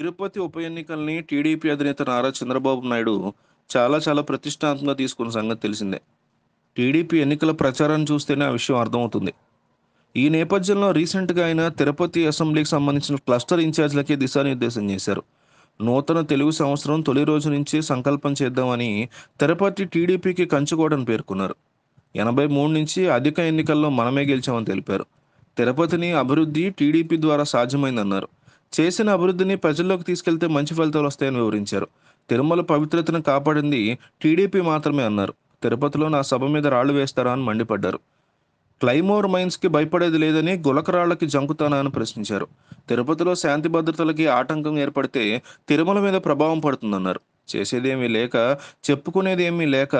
తిరుపతి ఉప ఎన్నికల్ని టీడీపీ అధినేత నారా చంద్రబాబు నాయుడు చాలా చాలా ప్రతిష్టాత్మక తీసుకున్న సంగతి తెలిసిందే టీడీపీ ఎన్నికల ప్రచారాన్ని చూస్తేనే ఆ విషయం అర్థమవుతుంది ఈ నేపథ్యంలో రీసెంట్గా ఆయన తిరుపతి అసెంబ్లీకి సంబంధించిన క్లస్టర్ ఇన్ఛార్జ్లకే దిశానిర్దేశం చేశారు నూతన తెలుగు సంవత్సరం తొలి రోజు నుంచి సంకల్పం చేద్దామని తిరుపతి టీడీపీకి కంచుకోవడం పేర్కొన్నారు ఎనభై మూడు నుంచి అధిక ఎన్నికల్లో మనమే గెలిచామని తెలిపారు తిరుపతిని అభివృద్ధి టీడీపీ ద్వారా సాధ్యమైందన్నారు చేసిన అభివృద్ధిని ప్రజల్లోకి తీసుకెళ్తే మంచి ఫలితాలు వస్తాయని వివరించారు తిరుమల పవిత్రతను కాపాడింది టీడీపీ మాత్రమే అన్నారు తిరుపతిలో నా సభ మీద రాళ్లు వేస్తారా అని మండిపడ్డారు క్లైమోర్ మైన్స్కి భయపడేది లేదని గులకరాళ్లకి జంకుతానా అని ప్రశ్నించారు తిరుపతిలో శాంతి భద్రతలకి ఆటంకం ఏర్పడితే తిరుమల మీద ప్రభావం పడుతుందన్నారు చేసేదేమీ లేక చెప్పుకునేదేమీ లేక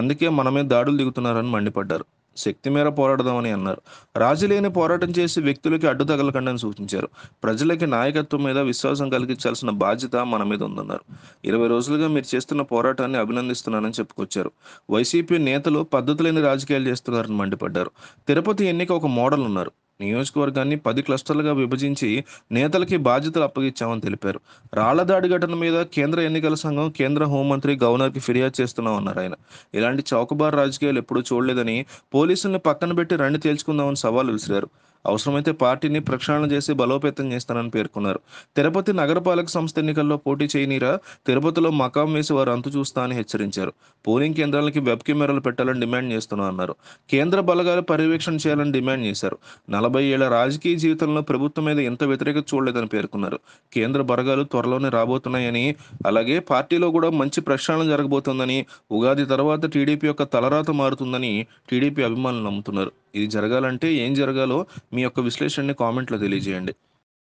అందుకే మన మీద దాడులు దిగుతున్నారని మండిపడ్డారు శక్తి మేర పోరాడదామని అన్నారు రాజులేని పోరాటం చేసి వ్యక్తులకి అడ్డు అని సూచించారు ప్రజలకి నాయకత్వం మీద విశ్వాసం కలిగించాల్సిన బాధ్యత మన మీద ఉందన్నారు ఇరవై రోజులుగా మీరు చేస్తున్న పోరాటాన్ని అభినందిస్తున్నానని చెప్పుకొచ్చారు వైసీపీ నేతలు పద్ధతులైన రాజకీయాలు చేస్తున్నారని మండిపడ్డారు తిరుపతి ఎన్నిక ఒక మోడల్ ఉన్నారు నియోజకవర్గాన్ని పది క్లస్టర్లుగా విభజించి నేతలకి బాధ్యతలు అప్పగించామని తెలిపారు రాళ్లదాడి ఘటన మీద కేంద్ర ఎన్నికల సంఘం కేంద్ర హోంమంత్రి గవర్నర్కి ఫిర్యాదు చేస్తున్నామన్నారు ఆయన ఇలాంటి చౌకబార్ రాజకీయాలు ఎప్పుడూ చూడలేదని పోలీసుల్ని పక్కన పెట్టి రండి తేల్చుకుందామని సవాల్ విసిరారు అవసరమైతే పార్టీని ప్రక్షాళన చేసి బలోపేతం చేస్తానని పేర్కొన్నారు తిరుపతి నగరపాలక సంస్థ ఎన్నికల్లో పోటీ చేయనిరా తిరుపతిలో మకాం వేసి వారు అంతు చూస్తా అని హెచ్చరించారు పోలింగ్ కేంద్రాలకి వెబ్ కెమెరాలు పెట్టాలని డిమాండ్ చేస్తున్నా అన్నారు కేంద్ర బలగాలు పర్యవేక్షణ చేయాలని డిమాండ్ చేశారు నలభై ఏళ్ల రాజకీయ జీవితంలో ప్రభుత్వం మీద ఎంత వ్యతిరేకత చూడలేదని పేర్కొన్నారు కేంద్ర బలగాలు త్వరలోనే రాబోతున్నాయని అలాగే పార్టీలో కూడా మంచి ప్రక్షాళన జరగబోతుందని ఉగాది తర్వాత టీడీపీ యొక్క తలరాత మారుతుందని టీడీపీ అభిమానులు నమ్ముతున్నారు ఇది జరగాలంటే ఏం జరగాలో మీ యొక్క విశ్లేషణని కామెంట్లో తెలియజేయండి